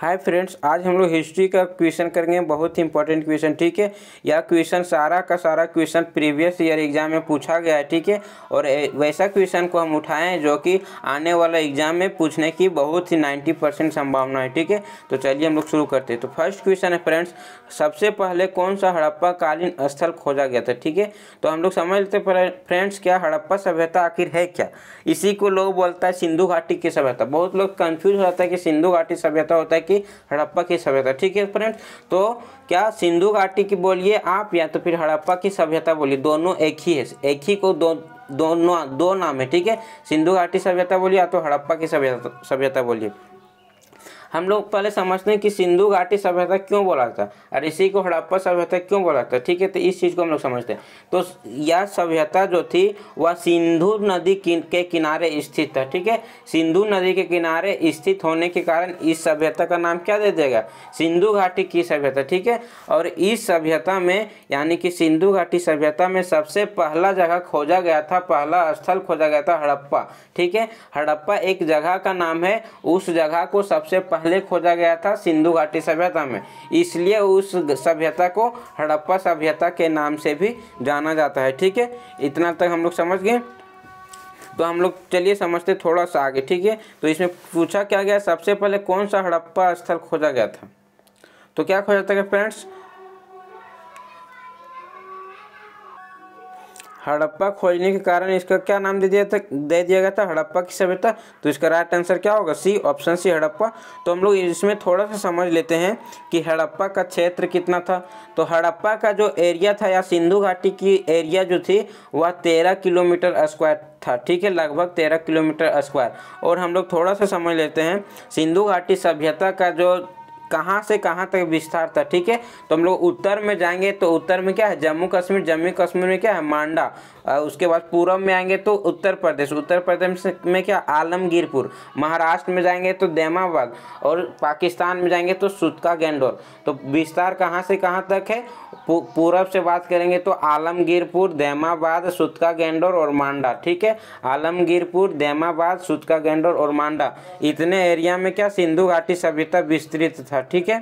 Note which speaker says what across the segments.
Speaker 1: Hi friends आज हम लोग हिस्ट्री का क्वेश्चन करेंगे बहुत ही इंपॉर्टेंट क्वेश्चन ठीक है यह क्वेश्चन सारा का सारा क्वेश्चन प्रीवियस ईयर एग्जाम में पूछा गया है ठीक है और वैसा क्वेश्चन को हम उठाएं जो कि आने वाला एग्जाम में पूछने की बहुत ही नाइन्टी परसेंट संभावना है ठीक है तो चलिए हम लोग शुरू करते हैं तो फर्स्ट क्वेश्चन है फ्रेंड्स सबसे पहले कौन सा हड़प्पा कालीन स्थल खोजा गया था ठीक है तो हम लोग समझ लेते फ्रेंड्स क्या हड़प्पा सभ्यता आखिर है क्या इसी को लोग बोलता है सिंधु घाटी की सभ्यता बहुत लोग कन्फ्यूज होता है कि सिंधु घाटी सभ्यता होता है कि हड़प्पा की सभ्यता ठीक है फ्रेंड्स तो क्या सिंधु घाटी की बोलिए आप या तो फिर हड़प्पा की सभ्यता बोलिए दोनों एक ही है एक ही को दो दोनों दो नाम है ठीक है सिंधु घाटी सभ्यता बोलिए या तो हड़प्पा की सभ्यता सभ्यता बोलिए हम लोग पहले समझते हैं कि सिंधु घाटी सभ्यता क्यों बोला जाता है और इसी को हड़प्पा सभ्यता क्यों बोला जाता है ठीक है तो इस चीज़ को हम लोग समझते हैं तो यह सभ्यता जो थी वह सिंधु नदी के किनारे स्थित था ठीक है सिंधु नदी के किनारे स्थित होने के कारण इस सभ्यता का नाम क्या दे देगा सिंधु घाटी की सभ्यता ठीक है और इस सभ्यता में यानी कि सिंधु घाटी सभ्यता में सबसे पहला जगह खोजा गया था पहला स्थल खोजा गया था हड़प्पा ठीक है हड़प्पा एक जगह का नाम है उस जगह को सबसे पहले खोजा गया था सिंधु घाटी सभ्यता में इसलिए उस सभ्यता को हड़प्पा सभ्यता के नाम से भी जाना जाता है ठीक है इतना तक हम लोग समझ गए तो हम लोग चलिए समझते थोड़ा सा आगे ठीक है तो इसमें पूछा क्या गया सबसे पहले कौन सा हड़प्पा स्थल खोजा गया था तो क्या खोजा था फ्रेंड्स हड़प्पा खोजने के कारण इसका क्या नाम दे दिया था दे दिया गया था हड़प्पा की सभ्यता तो इसका राइट आंसर क्या होगा सी ऑप्शन सी हड़प्पा तो हम लोग इसमें थोड़ा सा समझ लेते हैं कि हड़प्पा का क्षेत्र कितना था तो हड़प्पा का जो एरिया था या सिंधु घाटी की एरिया जो थी वह तेरह किलोमीटर स्क्वायर था ठीक है लगभग तेरह किलोमीटर स्क्वायर और हम लोग थोड़ा सा समझ लेते हैं सिंधु घाटी सभ्यता का जो कहाँ से कहाँ तक विस्तार था ठीक है तो हम लोग उत्तर में जाएंगे तो उत्तर में क्या है जम्मू कश्मीर जम्मू कश्मीर में क्या है मांडा उसके बाद पूर्व में आएंगे तो उत्तर प्रदेश उत्तर प्रदेश में क्या आलमगीरपुर महाराष्ट्र में जाएंगे तो देमाबाद और पाकिस्तान में जाएंगे तो सुतका गेंडोर तो विस्तार कहाँ से कहाँ तक है पूरब से बात करेंगे तो आलमगीरपुर दैमाबाद सुतका गेंडोर और मांडा ठीक है आलमगीरपुर दैमाबाद सुतका गेंडोर और मांडा इतने एरिया में क्या सिंधु घाटी सभ्यता विस्तृत था ठीक है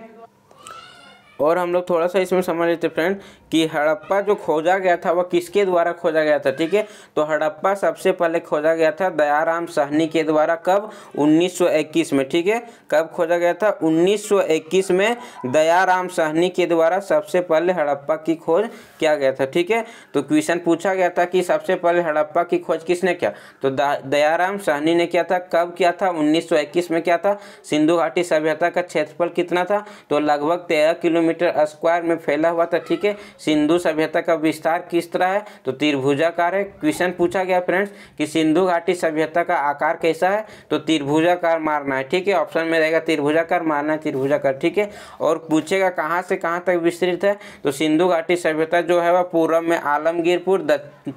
Speaker 1: और हम लोग थोड़ा सा इसमें समझ लेते फ्रेंड कि हड़प्पा जो खोजा गया था वह किसके द्वारा खोजा गया था ठीक है तो हड़प्पा सबसे पहले खोजा गया था दयाराम सहनी के द्वारा कब 1921 में ठीक है कब खोजा गया था 1921 में दयाराम सहनी के द्वारा सबसे पहले हड़प्पा की खोज किया गया था ठीक है तो क्वेश्चन पूछा गया था कि सबसे पहले हड़प्पा की खोज किसने किया तो दयाराम सहनी ने किया था कब किया था उन्नीस में क्या था सिंधु घाटी सभ्यता का क्षेत्रफल कितना था तो लगभग तेरह किलोमीटर किलोमीटर स्क्वायर में फैला हुआ था ठीक है सिंधु सभ्यता का विस्तार किस तरह है तो त्रिभुजाकार है क्वेश्चन पूछा गया फ्रेंड्स कि सिंधु घाटी सभ्यता का आकार कैसा है तो त्रिभुजाकार मारना है ठीक है ऑप्शन में रहेगा त्रिभुजाकार मारना है त्रिभुजाकार ठीक है और पूछेगा कहाँ से कहाँ तक विस्तृत है तो सिंधु घाटी सभ्यता जो है वह पूर्व में आलमगीरपुर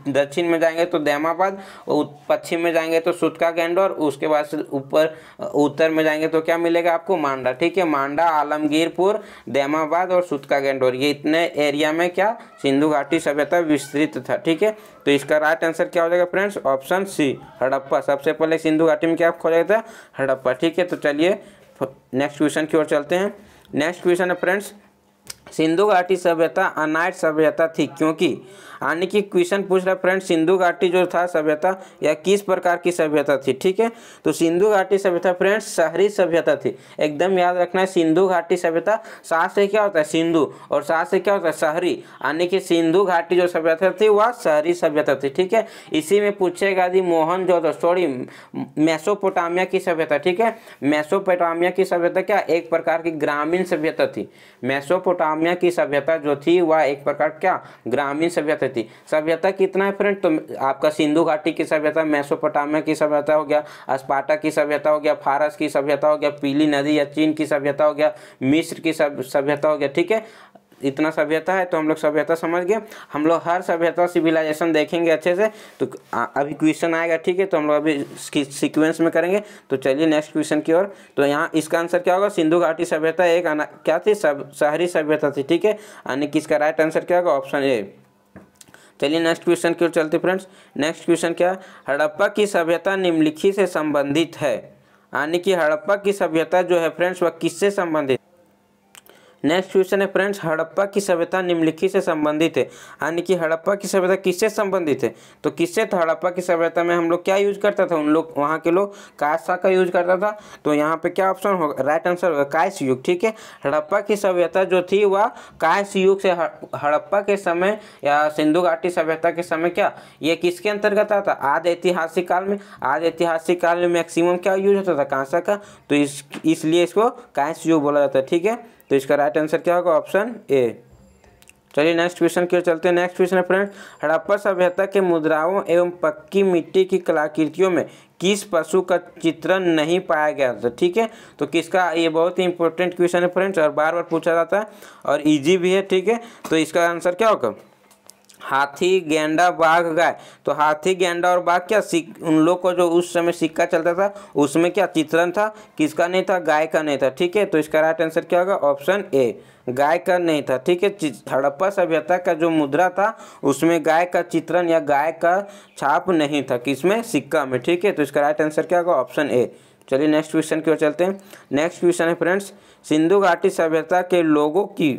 Speaker 1: दक्षिण में जाएंगे तो दैमाबाद पश्चिम में जाएंगे तो सुटका गेंडो और उसके बाद से ऊपर उत्तर में जाएंगे तो क्या मिलेगा आपको मांडा ठीक है मांडा आलमगीरपुर दैमाबाद इलाहाबाद और सूत का ये इतने एरिया में क्या सिंधु घाटी सभ्यता विस्तृत था ठीक है तो इसका राइट आंसर क्या हो जाएगा फ्रेंड्स ऑप्शन सी हड़प्पा सबसे पहले सिंधु घाटी में क्या खोजा गया था हड़प्पा ठीक है तो चलिए नेक्स्ट क्वेश्चन की ओर चलते हैं नेक्स्ट क्वेश्चन है फ्रेंड्स सिंधु घाटी सभ्यता अनाइट सभ्यता थी क्योंकि यानी कि क्वेश्चन पूछ रहा फ्रेंड सिंधु घाटी जो था सभ्यता या किस प्रकार की सभ्यता थी ठीक है तो सिंधु घाटी सभ्यता फ्रेंड शहरी सभ्यता थी एकदम याद रखना है सिंधु घाटी सभ्यता सात से क्या होता है सिंधु और सात से क्या होता है शहरी यानी कि सिंधु घाटी जो सभ्यता थी वह शहरी सभ्यता थी ठीक है इसी में पूछेगा यदि मोहन जो सॉरी मैसोपोटामिया की सभ्यता ठीक है मैसोपोटामिया की सभ्यता क्या एक प्रकार की ग्रामीण सभ्यता थी मैसोपोटाम ग्राम्य की सभ्यता जो थी वह एक प्रकार क्या ग्रामीण सभ्यता थी सभ्यता कितना है फ्रेंड तो आपका सिंधु घाटी की सभ्यता मैसोपोटामिया की सभ्यता हो गया अस्पाटा की सभ्यता हो गया फारस की सभ्यता हो गया पीली नदी या चीन की सभ्यता हो गया मिस्र की सभ्यता हो गया ठीक है इतना सभ्यता है तो हम लोग सभ्यता समझ गए हम लोग हर सभ्यता सिविलाइजेशन देखेंगे अच्छे से तो अभी क्वेश्चन आएगा ठीक है तो हम लोग अभी सीक्वेंस में करेंगे तो चलिए नेक्स्ट क्वेश्चन की ओर तो यहाँ इसका आंसर क्या होगा सिंधु घाटी सभ्यता एक क्या थी सब शहरी सभ्यता थी ठीक है यानी कि इसका राइट आंसर क्या होगा ऑप्शन ए चलिए नेक्स्ट क्वेश्चन की ओर चलते फ्रेंड्स नेक्स्ट क्वेश्चन क्या हड़प्पा की सभ्यता निम्नलिखित से संबंधित है यानी कि हड़प्पा की सभ्यता जो है फ्रेंड्स वह किससे संबंधित नेक्स्ट क्वेश्चन है फ्रेंड्स हड़प्पा की सभ्यता निम्नलिखित से संबंधित है यानी कि हड़प्पा की सभ्यता किससे संबंधित है तो किससे था हड़प्पा की सभ्यता में हम लोग क्या यूज करता था उन लोग वहाँ के लोग कायसा का यूज करता था तो यहाँ पे क्या ऑप्शन होगा राइट आंसर होगा कायस युग ठीक है हड़प्पा की सभ्यता जो थी वह कायस युग से हड़प्पा के समय या सिंधु घाटी सभ्यता के समय क्या ये किसके अंतर्गत आता आद ऐतिहासिक काल में आद ऐतिहासिक काल में मैक्सिमम क्या यूज होता था कांसा का तो इस इसलिए इसको कायस युग बोला जाता है ठीक है तो इसका राइट आंसर क्या होगा ऑप्शन ए चलिए नेक्स्ट क्वेश्चन की ओर चलते हैं नेक्स्ट क्वेश्चन है फ्रेंड्स हड़प्पा सभ्यता के मुद्राओं एवं पक्की मिट्टी की कलाकृतियों में किस पशु का चित्रण नहीं पाया गया था ठीक है तो किसका ये बहुत ही इंपॉर्टेंट क्वेश्चन है फ्रेंड्स और बार बार पूछा जाता है और इजी भी है ठीक है तो इसका आंसर क्या होगा हाथी गेंडा बाघ गाय तो हाथी गेंडा और बाघ क्या सिक उन लोग को जो उस समय सिक्का चलता था उसमें क्या चित्रण था किसका नहीं था गाय का नहीं था ठीक है तो इसका राइट आंसर क्या होगा ऑप्शन ए गाय का नहीं था ठीक है हड़प्पा सभ्यता का जो मुद्रा था उसमें गाय का चित्रण या गाय का छाप नहीं था किसमें सिक्का में ठीक है तो इसका राइट आंसर क्या होगा ऑप्शन ए चलिए नेक्स्ट क्वेश्चन की ओर चलते हैं नेक्स्ट क्वेश्चन है फ्रेंड्स सिंधु घाटी सभ्यता के लोगों की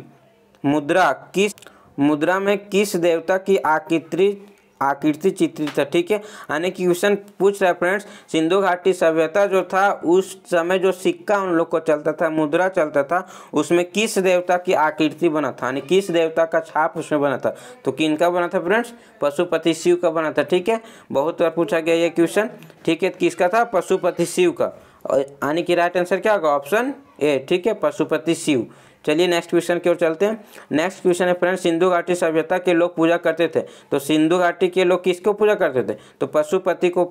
Speaker 1: मुद्रा किस मुद्रा में किस देवता की आकृति आकृति चित्रित है ठीक है यानी कि क्वेश्चन पूछ रहा है फ्रेंड्स सिंधु घाटी सभ्यता जो था उस समय जो सिक्का उन लोग को चलता था मुद्रा चलता था उसमें किस देवता की आकृति बना था यानी किस देवता का छाप उसमें बना था तो किन का बना था फ्रेंड्स पशुपति शिव का बना था ठीक है बहुत बार पूछा गया ये क्वेश्चन ठीक है किसका था पशुपति शिव का यानी कि राइट आंसर क्या होगा ऑप्शन ए ठीक है पशुपति शिव चलिए नेक्स्ट क्वेश्चन की ओर चलते हैं नेक्स्ट क्वेश्चन है फ्रेंड सिंधु घाटी सभ्यता के लोग पूजा करते थे तो सिंधु घाटी के लोग किसको पूजा करते थे तो पशुपति को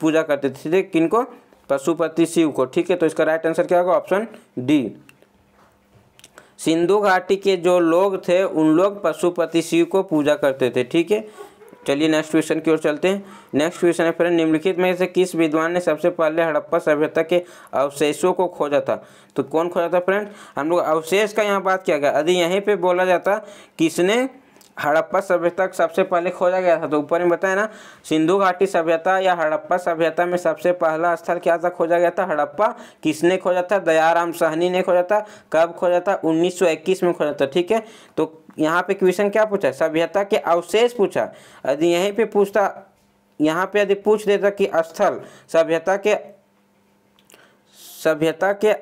Speaker 1: पूजा करते थे किनको पशुपति शिव को ठीक है तो इसका राइट आंसर क्या होगा ऑप्शन डी सिंधु घाटी के जो लोग थे उन लोग पशुपति शिव को पूजा करते थे ठीक है चलिए नेक्स्ट क्वेश्चन की ओर चलते हैं नेक्स्ट क्वेश्चन है फ्रेंड निम्नलिखित में से किस विद्वान ने सबसे पहले हड़प्पा सभ्यता के अवशेषों को खोजा था तो कौन खोजा था फ्रेंड हम लोग अवशेष का यहाँ बात किया गया यदि यहीं पर बोला जाता किसने हड़प्पा सभ्यता सबसे पहले खोजा गया था तो ऊपर में बताया ना सिंधु घाटी सभ्यता या हड़प्पा सभ्यता में सबसे पहला स्थल क्या था खोजा गया था हड़प्पा किसने खोजा था दयाराम साहनी ने खोजा था कब खोजा था 1921 में खोजा था ठीक है तो यहाँ पे क्वेश्चन क्या पूछा सभ्यता के अवशेष पूछा यदि यहीं पे पूछता यहाँ पे यदि पूछ देता कि स्थल सभ्यता के सभ्यता के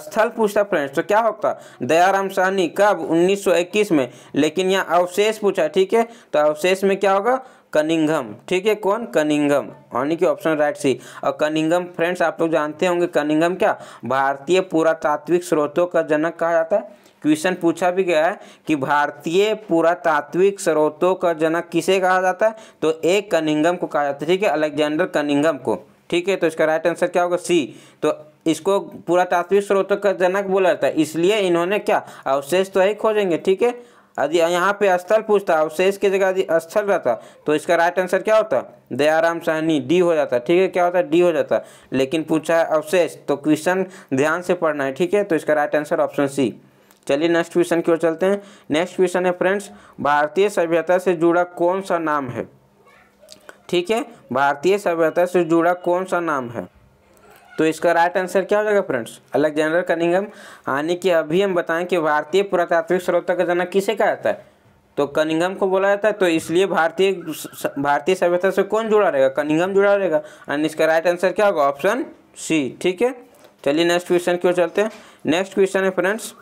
Speaker 1: स्थल पूछता फ्रेंड्स तो क्या होता दयाराम सहनी कब 1921 में लेकिन यहाँ अवशेष पूछा ठीक है तो अवशेष में क्या होगा कनिंगम ठीक है कौन कनिंगम यानी कि ऑप्शन राइट सी और कनिंगम फ्रेंड्स आप लोग जानते होंगे कनिंगम क्या भारतीय पुरातात्विक स्रोतों का जनक कहा जाता है क्वेश्चन पूछा भी गया है कि भारतीय पुरातात्विक स्रोतों का जनक किसे कहा जाता है तो ए कनिंगम को कहा जाता है ठीक है अलेक्जेंडर कनिंगम को ठीक है तो इसका राइट आंसर क्या होगा सी तो इसको पुरातात्विक स्रोतों का जनक बोला जाता है इसलिए इन्होंने क्या अवशेष तो ही खोजेंगे ठीक है यदि यहाँ पे स्थल पूछता अवशेष की जगह यदि स्थल रहता तो इसका राइट आंसर क्या होता दयाराम सहनी डी हो जाता ठीक है क्या होता डी हो जाता लेकिन पूछा है अवशेष तो क्वेश्चन ध्यान से पढ़ना है ठीक है तो इसका राइट आंसर ऑप्शन सी चलिए नेक्स्ट क्वेश्चन की ओर चलते हैं नेक्स्ट क्वेश्चन है फ्रेंड्स भारतीय सभ्यता से जुड़ा कौन सा नाम है ठीक है भारतीय सभ्यता से जुड़ा कौन सा नाम है तो इसका राइट आंसर क्या हो जाएगा फ्रेंड्स अलेक्जेंडर कनिंगम आने के अभी हम बताएं कि भारतीय पुरातात्विक स्रोतों का जनक किसे कहा जाता है तो कनिंगम को बोला जाता है तो इसलिए भारतीय भारतीय सभ्यता से कौन जुड़ा रहेगा कनिंगम जुड़ा रहेगा एंड इसका राइट आंसर क्या होगा ऑप्शन सी ठीक है चलिए नेक्स्ट क्वेश्चन क्यों चलते हैं नेक्स्ट क्वेश्चन है फ्रेंड्स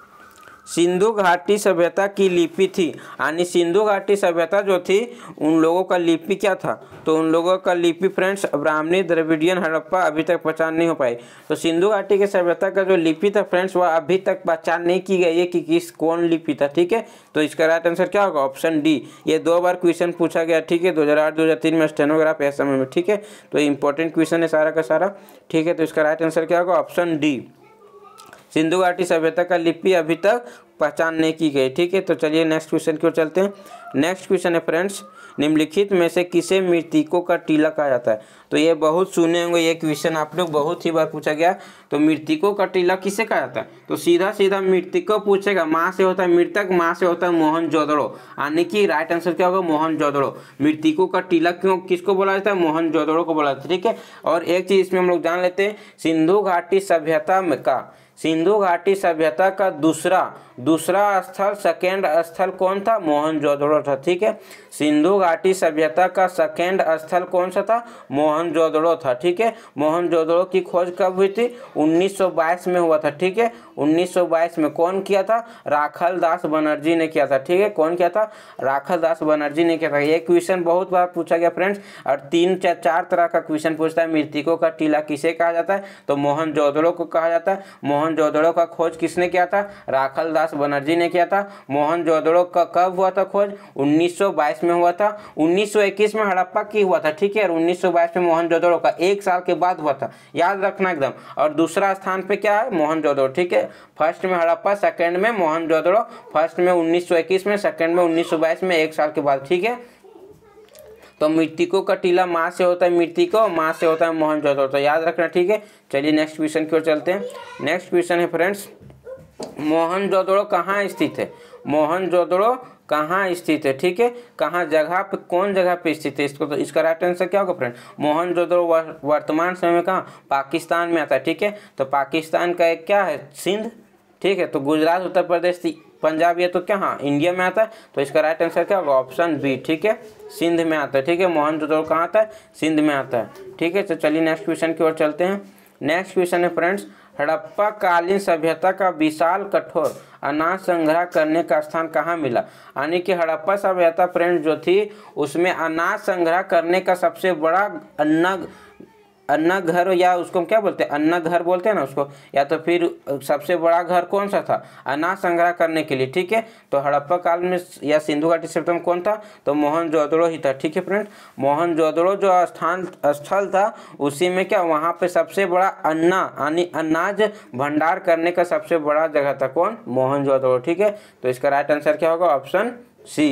Speaker 1: सिंधु घाटी सभ्यता की लिपि थी यानी सिंधु घाटी सभ्यता जो थी उन लोगों का लिपि क्या था तो उन लोगों का लिपि फ्रेंड्स ब्राह्मणी द्रविडियन हड़प्पा अभी तक पहचान नहीं हो पाई तो सिंधु घाटी के सभ्यता का जो लिपि था फ्रेंड्स वह अभी तक पहचान नहीं की गई है कि किस कौन लिपि था ठीक है तो इसका राइट आंसर क्या होगा ऑप्शन डी ये दो बार क्वेश्चन पूछा गया ठीक है दो हज़ार में स्टेनोग्राफ ऐसा में ठीक है तो इंपॉर्टेंट क्वेश्चन है सारा का सारा ठीक है तो इसका राइट आंसर क्या होगा ऑप्शन डी सिंधु घाटी सभ्यता का लिपि अभी तक पहचान नहीं की गई ठीक है तो चलिए नेक्स्ट क्वेश्चन की ओर चलते हैं नेक्स्ट क्वेश्चन है फ्रेंड्स निम्नलिखित में से किसे मृतिकों का टीला कहा जाता है तो ये बहुत सुने होंगे ये क्वेश्चन आप लोग बहुत ही बार पूछा गया तो मृतिकों का टीला किसे कहा जाता है तो सीधा सीधा मृतिकों पूछेगा माँ से होता है मृतक माँ से होता है मोहन जोदड़ो यानी कि राइट आंसर क्या होगा मोहन जोदड़ो मृतिकों का टीला क्यों किसको बोला जाता है मोहन जोदड़ो को बोला जाता है ठीक है और एक चीज़ इसमें हम लोग जान लेते हैं सिंधु घाटी सभ्यता में का सिंधु घाटी सभ्यता का दूसरा दूसरा स्थल सेकेंड स्थल कौन था मोहनजोदड़ो था ठीक है सिंधु घाटी सभ्यता का सेकेंड स्थल कौन सा था मोहनजोदड़ो था ठीक है मोहनजोदड़ो की खोज कब हुई थी 1922 में हुआ था ठीक है 1922 में कौन किया था राखल दास बनर्जी ने किया था ठीक है कौन किया था राखल दास बनर्जी ने किया था ये क्वेश्चन बहुत बार पूछा गया फ्रेंड्स और तीन चार चार तरह का क्वेश्चन पूछता है मृतिकों का टीला किसे कहा जाता है तो मोहन जोदड़ो को कहा जाता है मोहन जोदड़ो का खोज किसने किया था राखल दास बनर्जी ने किया था मोहन जोदड़ो का कब हुआ था खोज उन्नीस में हुआ था उन्नीस में हड़प्पा की हुआ था ठीक है और उन्नीस में मोहन जोदड़ो का एक साल के बाद हुआ था याद रखना एकदम और दूसरा स्थान पर क्या है मोहन जोधड़ो ठीक है फर्स्ट में हड़प्पा सेकंड में मोहनजोदड़ो फर्स्ट में 1921 में सेकंड में 1922 में एक साल के बाद ठीक है तो मृतिकों का टीला माँ से होता है मृतिको माँ से होता है मोहनजोदड़ो तो याद रखना ठीक है चलिए नेक्स्ट क्वेश्चन की ओर चलते हैं नेक्स्ट क्वेश्चन है फ्रेंड्स मोहन जोदड़ो कहाँ स्थित है मोहन जोदड़ो कहाँ स्थित है ठीक है कहाँ जगह पे कौन जगह पे स्थित है इसको तो इसका राइट आंसर क्या होगा फ्रेंड मोहन मोहनजोदड़ो वर्तमान समय में कहाँ पाकिस्तान में आता है ठीक है तो पाकिस्तान का एक क्या है सिंध ठीक है तो गुजरात उत्तर प्रदेश पंजाब ये तो क्या हाँ इंडिया में आता है तो इसका राइट आंसर क्या होगा ऑप्शन बी ठीक है सिंध में आता है ठीक है मोहन मोहनजोदड़ो कहाँ आता है सिंध में आता है ठीक है तो चलिए नेक्स्ट क्वेश्चन की ओर चलते हैं नेक्स्ट क्वेश्चन है फ्रेंड्स हड़प्पा कालीन सभ्यता का विशाल कठोर अनाज संग्रह करने का स्थान कहाँ मिला यानी कि हड़प्पा सभ्यता प्रेम जो थी उसमें अनाज संग्रह करने का सबसे बड़ा अन्ना अन्ना घर या उसको हम क्या बोलते हैं अन्ना घर बोलते हैं ना उसको या तो फिर सबसे बड़ा घर कौन सा था अनाज संग्रह करने के लिए ठीक है तो हड़प्पा काल में या सिंधु घाटी सभ्यता में कौन था तो मोहन जोदड़ो ही था ठीक है फ्रेंड मोहन जोदड़ो जो स्थान स्थल था उसी में क्या वहाँ पे सबसे बड़ा अन्ना यानी अनाज भंडार करने का सबसे बड़ा जगह था कौन मोहन ठीक है तो इसका राइट आंसर क्या होगा ऑप्शन सी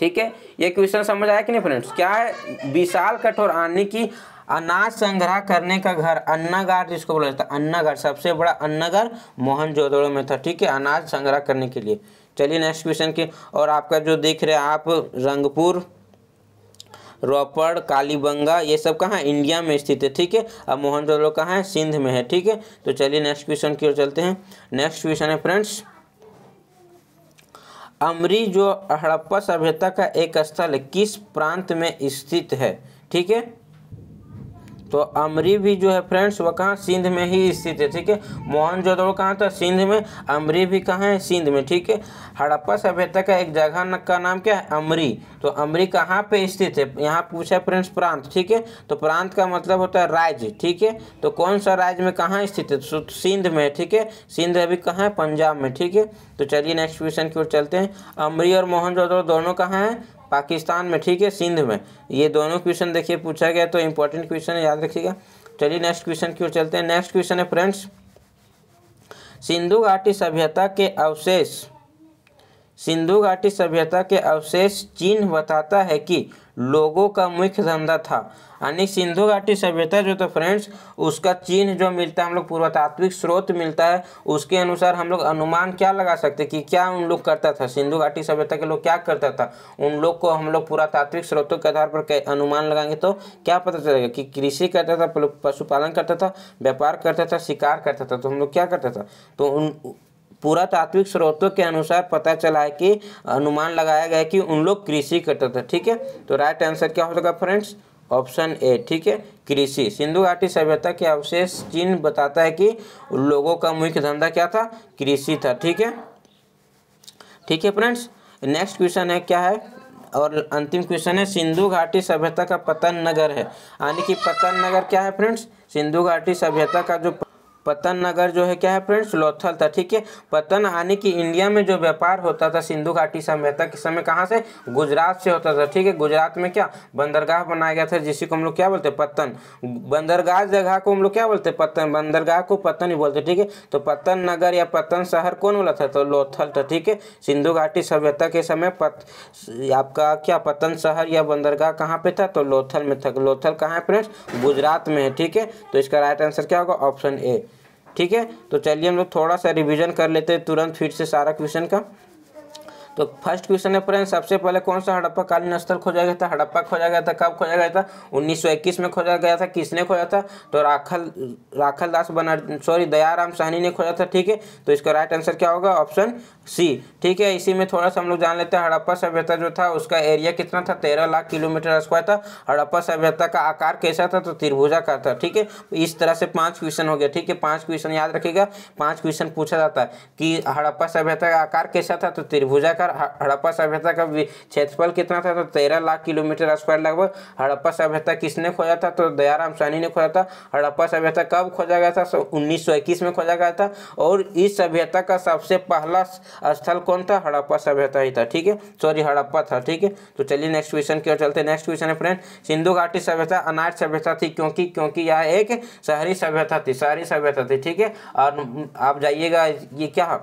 Speaker 1: ठीक है ये क्वेश्चन समझ आया कि नहीं फ्रेंड्स क्या है विशाल कठोर आनी की अनाज संग्रह करने का घर अन्नागार जिसको बोला जाता है अन्नागार सबसे बड़ा अन्नागार मोहनजोदड़ो में था ठीक है अनाज संग्रह करने के लिए चलिए नेक्स्ट क्वेश्चन के और आपका जो देख रहे हैं आप रंगपुर रोपड़ कालीबंगा ये सब कहाँ इंडिया में स्थित है ठीक है अब मोहनजोदड़ो कहाँ है सिंध में है ठीक है तो चलिए नेक्स्ट क्वेश्चन की ओर चलते हैं नेक्स्ट क्वेश्चन है फ्रेंड्स अमरी जो हड़प्पा सभ्यता का एक स्थल किस प्रांत में स्थित है ठीक है तो अमरी भी जो है फ्रेंड्स वह कहाँ सिंध में ही स्थित है ठीक है मोहन मोहनजोदड़ो कहाँ था सिंध में अमरी भी कहाँ है सिंध में ठीक है हड़प्पा सभ्यता का एक जगह का नाम क्या है अमरी तो अमरी कहाँ पे स्थित है यहाँ पूछा फ्रेंड्स प्रांत ठीक है तो प्रांत का मतलब होता है राज्य ठीक है तो कौन सा राज्य में कहाँ स्थित है सिंध में ठीक है सिंध अभी कहाँ है पंजाब में ठीक है तो चलिए नेक्स्ट क्वेश्चन की ओर चलते हैं अमरी और मोहन दोनों कहाँ हैं पाकिस्तान में ठीक है सिंध में ये दोनों क्वेश्चन देखिए पूछा गया तो इंपॉर्टेंट क्वेश्चन याद रखिएगा चलिए नेक्स्ट क्वेश्चन की ओर चलते हैं नेक्स्ट क्वेश्चन है फ्रेंड्स सिंधु घाटी सभ्यता के अवशेष सिंधु घाटी सभ्यता के अवशेष चिन्ह बताता है कि लोगों का मुख्य धंधा था यानी सिंधु घाटी सभ्यता जो तो फ्रेंड्स उसका चिन्ह जो मिलता है हम लोग पुरातात्विक स्रोत मिलता है उसके अनुसार हम लोग अनुमान क्या लगा सकते कि क्या उन लोग करता था सिंधु घाटी सभ्यता के लोग क्या करता था उन लोग को हम लोग पुरातात्विक स्रोतों के आधार पर अनुमान लगाएंगे तो क्या पता चलेगा कि कृषि करता था पशुपालन करता था व्यापार करता था शिकार करता था तो हम लोग क्या करता था तो उन पुरातात्विक स्रोतों के अनुसार पता चला है कि अनुमान लगाया गया कि उन लोग कृषि करते थे ठीक है तो राइट आंसर क्या हो जाएगा फ्रेंड्स ऑप्शन ए ठीक है कृषि सिंधु घाटी सभ्यता के अवशेष चिन्ह बताता है कि लोगों का मुख्य धंधा क्या था कृषि था ठीक है ठीक है फ्रेंड्स नेक्स्ट क्वेश्चन है क्या है और अंतिम क्वेश्चन है सिंधु घाटी सभ्यता का पतन नगर है यानी कि पतन नगर क्या है फ्रेंड्स सिंधु घाटी सभ्यता का जो पतन नगर जो है क्या है फ्रेंड्स लोथल था ठीक है पतन यानी कि इंडिया में जो व्यापार होता था सिंधु घाटी सभ्यता के समय कहाँ से गुजरात से होता था ठीक है गुजरात में क्या बंदरगाह बनाया गया था को हम लोग क्या बोलते हैं पतन बंदरगाह जगह को हम लोग क्या बोलते हैं पतन बंदरगाह को पतन ही बोलते ठीक है तो पतन नगर या पतन शहर कौन बोला था तो लोथल था ठीक है सिंधु घाटी सभ्यता के समय पत आपका क्या पतन शहर या बंदरगाह कहाँ पे था तो लोथल में था लोथल कहाँ है फ्रेंड्स गुजरात में है ठीक है तो इसका राइट आंसर क्या होगा ऑप्शन ए ठीक है तो चलिए हम लोग थोड़ा सा रिविज़न कर लेते हैं तुरंत फिर से सारा क्वेश्चन का तो फर्स्ट क्वेश्चन है फ्रेंड सबसे पहले कौन सा हड़प्पा कालीन स्थल खोजा गया था हड़प्पा खोजा गया था कब खोजा गया था 1921 में खोजा गया था किसने खोजा था तो राखल राखल दास बनर्जी सॉरी दयाराम सहनी ने खोजा था ठीक है तो इसका राइट आंसर क्या होगा ऑप्शन सी ठीक है इसी में थोड़ा सा हम लोग जान लेते हैं हड़प्पा सभ्यता जो था उसका एरिया कितना था तेरह लाख किलोमीटर स्क्वायर था हड़प्पा सभ्यता का आकार कैसा था तो त्रिभुजा का था ठीक है इस तरह से पाँच क्वेश्चन हो गया ठीक है पाँच क्वेश्चन याद रखेगा पांच क्वेश्चन पूछा जाता है कि हड़प्पा सभ्यता का आकार कैसा था तो त्रिभुजा का अनुसार हड़प्पा सभ्यता का क्षेत्रफल कितना था तो तेरह लाख किलोमीटर स्क्वायर लगभग हड़प्पा सभ्यता किसने खोजा था तो दयाराम सानी ने खोजा था हड़प्पा सभ्यता कब खोजा गया था उन्नीस में खोजा गया था और इस सभ्यता का सबसे पहला स्थल कौन था हड़प्पा सभ्यता ही था ठीक है सॉरी हड़प्पा था ठीक है तो चलिए नेक्स्ट क्वेश्चन की ओर चलते हैं नेक्स्ट क्वेश्चन है फ्रेंड सिंधु घाटी सभ्यता अनाज सभ्यता थी क्योंकि क्योंकि यह एक शहरी सभ्यता थी शहरी सभ्यता थी ठीक है और आप जाइएगा ये क्या है?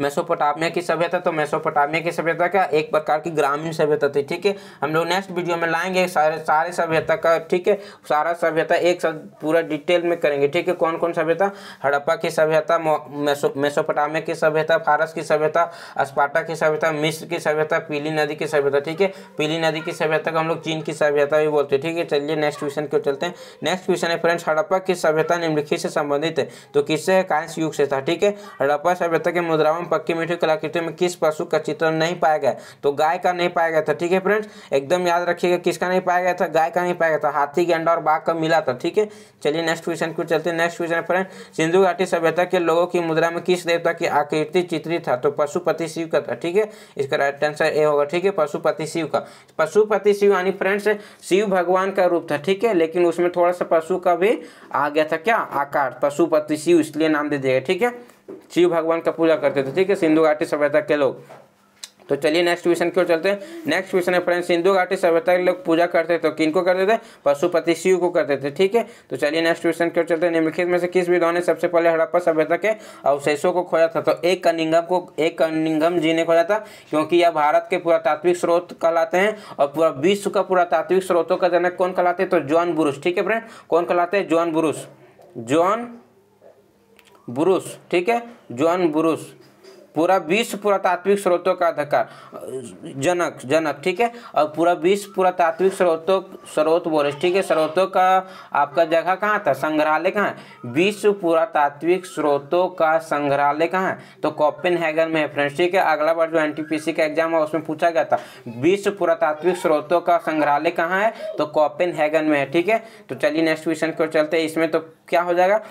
Speaker 1: मेसोपोटामिया की सभ्यता तो मेसोपोटामिया की सभ्यता का एक प्रकार की ग्रामीण सभ्यता थी ठीक है हम लोग नेक्स्ट वीडियो में लाएंगे सारे सारे सभ्यता का ठीक है सारा सभ्यता एक साथ पूरा डिटेल में करेंगे ठीक है कौन कौन सभ्यता हड़प्पा की सभ्यता मेसोपोटामिया की सभ्यता फारस की सभ्यता अस्पाटा की सभ्यता मिस्र की सभ्यता पीली नदी की सभ्यता ठीक है पीली नदी की सभ्यता हम लोग चीन की सभ्यता भी बोलते हैं ठीक है चलिए नेक्स्ट क्वेश्चन क्यों चलते हैं नेक्स्ट क्वेश्चन है फ्रेंड्स हड़प्पा की सभ्यता निम्नलिखित से संबंधित है तो किससे कांस्य युग से था ठीक है हड़प्पा सभ्यता के मुद्राओं एवं पक्की मीठी कलाकृति में किस पशु का चित्रण नहीं पाया गया तो गाय का नहीं पाया गया था ठीक है फ्रेंड्स एकदम याद रखिएगा किसका नहीं पाया गया था गाय का नहीं पाया गया था हाथी गेंडा और बाघ का मिला था ठीक है चलिए नेक्स्ट क्वेश्चन क्यों चलते हैं नेक्स्ट क्वेश्चन फ्रेंड सिंधु घाटी सभ्यता के लोगों की मुद्रा में किस देवता की आकृति चित्रित था तो पशुपति शिव का था ठीक है इसका राइट आंसर ए होगा ठीक है पशुपति शिव का पशुपति शिव यानी फ्रेंड्स शिव भगवान का रूप था ठीक है लेकिन उसमें थोड़ा सा पशु का भी आ गया था क्या आकार पशुपति शिव इसलिए नाम दे दिया ठीक है शिव भगवान का पूजा करते थे ठीक है सिंधु घाटी सभ्यता के लोग तो चलिए नेक्स्ट क्वेश्चन क्यों चलते हैं नेक्स्ट क्वेश्चन है फ्रेंड सिंधु घाटी सभ्यता के लोग पूजा करते थे तो किन को करते थे पशुपति शिव को करते थे ठीक है तो चलिए नेक्स्ट क्वेश्चन क्यों चलते हैं निम्नलिखित में से किस विधवा ने सबसे पहले हड़प्पा सभ्यता के अवशेषों को खोया था तो एक कनिंगम को एक कनिंगम जी ने खोया था क्योंकि यह भारत के पुरातात्विक स्रोत कहलाते हैं और पूरा विश्व का पुरातात्विक स्रोतों का जनक कौन कहलाते हैं तो जॉन बुरुष ठीक है फ्रेंड कौन कहलाते हैं जॉन बुरुष जॉन बुरुस ठीक है जॉन बुरुस पूरा बीस पुरातात्विक स्रोतों का अधिकार जनक जनक ठीक है और पूरा बीस पुरातात्विक स्रोतों स्रोत बोले ठीक है स्रोतों का आपका जगह कहाँ था संग्रहालय कहाँ है बीस पुरातात्विक स्रोतों का संग्रहालय कहाँ है तो कॉपिन हैगर में है फ्रेंड्स ठीक है अगला बार जो एन का एग्जाम है उसमें पूछा गया था बीस पुरातात्विक स्रोतों का संग्रहालय कहाँ है तो कॉपिन हैगन में है ठीक है तो चलिए नेक्स्ट क्वेश्चन को चलते हैं इसमें तो क्या हो जाएगा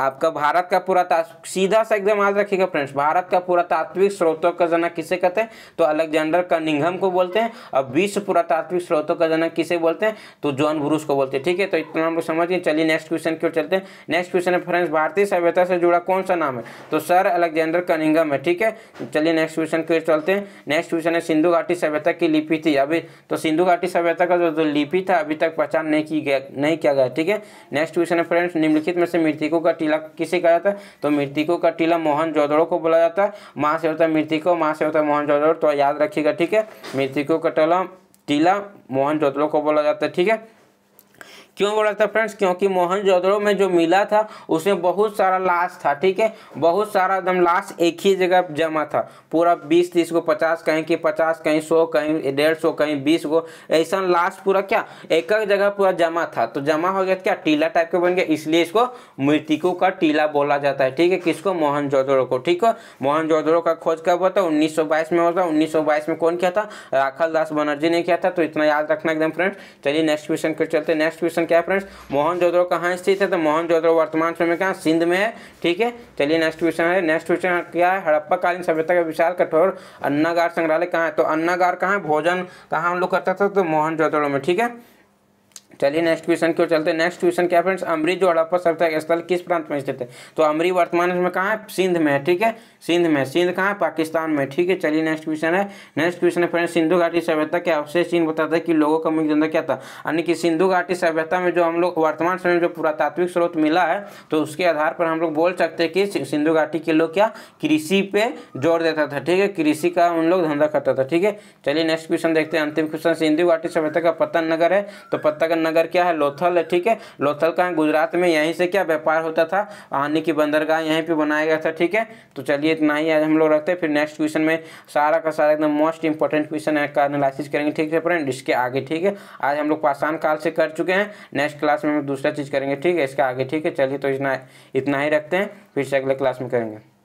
Speaker 1: आपका भारत का पुरातात्विक सीधा सा एकदम याद रखिएगा फ्रेंड्स भारत का पुरातात्विक स्रोतों का जनक किसे कहते हैं तो अलेक्जेंडर कनिंगम को बोलते हैं और विश्व पुरातात्विक स्रोतों का जनक किसे बोलते हैं तो जॉन ब्रूस को बोलते हैं ठीक है तो इतना हम लोग गए चलिए नेक्स्ट क्वेश्चन की ओर चलते हैं नेक्स्ट क्वेश्चन है फ्रेंड्स भारतीय सभ्यता से जुड़ा कौन सा नाम है तो सर अलेक्जेंडर कनिंघम है ठीक है चलिए नेक्स्ट क्वेश्चन की ओर चलते हैं नेक्स्ट क्वेश्चन है सिंधु घाटी सभ्यता की लिपि थी अभी तो सिंधु घाटी सभ्यता का जो लिपि था अभी तक पहचान नहीं की गया नहीं किया गया ठीक है नेक्स्ट क्वेश्चन है फ्रेंड्स निम्नलिखित में से मृतिकों का टीला किसे कहा जाता है तो मृतिको का टीला मोहन जोदड़ो को बोला जाता है माँ से होता है मृतिको माँ से होता है मोहन जोदड़ो तो याद रखिएगा ठीक है मृतिको का टीला टीला मोहन जोदड़ो को बोला जाता है ठीक है क्यों बोला था फ्रेंड्स क्योंकि मोहन जोदड़ो में जो मिला था उसमें बहुत सारा लाश था ठीक है बहुत सारा एकदम लाश एक ही जगह जमा था पूरा बीस तीस को पचास कहीं कि पचास कहीं सौ कहीं डेढ़ सौ कहीं बीस को ऐसा लाश पूरा क्या एक एक जगह पूरा जमा था तो जमा हो गया तो क्या टीला टाइप का बन गया इसलिए इसको मृतिकों का टीला बोला जाता है ठीक है किसको मोहन जोदड़ो को ठीक है मोहन जोदड़ो का खोज कब होता है उन्नीस में होता है उन्नीस में कौन किया था राखल दास बनर्जी ने किया था तो इतना याद रखना एकदम फ्रेंड्स चलिए नेक्स्ट क्वेश्चन कर चलते नेक्स्ट क्वेश्चन क्या फ्रेंड्स मोहन जोदड़ो कहाँ स्थित है तो मोहन जोदड़ो वर्तमान समय कहाँ सिंध में है ठीक है चलिए नेक्स्ट क्वेश्चन है नेक्स्ट क्वेश्चन क्या है हड़प्पा कालीन सभ्यता का विशाल कठोर अन्नागार संग्रहालय कहाँ है तो अन्नागार कहाँ है भोजन कहाँ हम लोग करता था तो मोहन जोदड़ो में ठीक है चलिए नेक्स्ट क्वेश्चन क्यों चलते हैं नेक्स्ट क्वेश्चन क्या फ्रेंड्स अमरी जो हड़प्पा सभ्यता स्थल किस प्रांत में स्थित है तो अमरी वर्तमान में कहाँ है सिंध में ठीक है सिंध में सिंध कहाँ है पाकिस्तान में ठीक है चलिए नेक्स्ट क्वेश्चन है नेक्स्ट क्वेश्चन है फ्रेंड्स सिंधु घाटी सभ्यता के अवशेष चीन बताते हैं कि लोगों का मुख्य धंधा क्या था यानी कि सिंधु घाटी सभ्यता में जो हम लोग वर्तमान समय में जो पुरातात्विक स्रोत मिला है तो उसके आधार पर हम लोग बोल सकते हैं कि सिंधु घाटी के लोग क्या कृषि पे जोर देता था ठीक है कृषि का उन लोग धंधा करता था ठीक है चलिए नेक्स्ट क्वेश्चन देखते हैं अंतिम क्वेश्चन सिंधु घाटी सभ्यता का पतन नगर है तो पत्ता नगर क्या है लोथल है ठीक है लोथल कहाँ गुजरात में यहीं से क्या व्यापार होता था आने की बंदरगाह यहीं पे बनाया गया था ठीक है तो चलिए इतना ही आज हम लोग रखते हैं फिर नेक्स्ट क्वेश्चन में सारा का सारा एकदम मोस्ट इंपॉर्टेंट क्वेश्चन है का एनालिसिस करेंगे ठीक है फ्रेंड इसके आगे ठीक है आज हम लोग पाषाण काल से कर चुके हैं नेक्स्ट क्लास में हम दूसरा चीज़ करेंगे ठीक है इसके आगे ठीक है चलिए तो इतना इतना ही रखते हैं फिर से अगले क्लास में करेंगे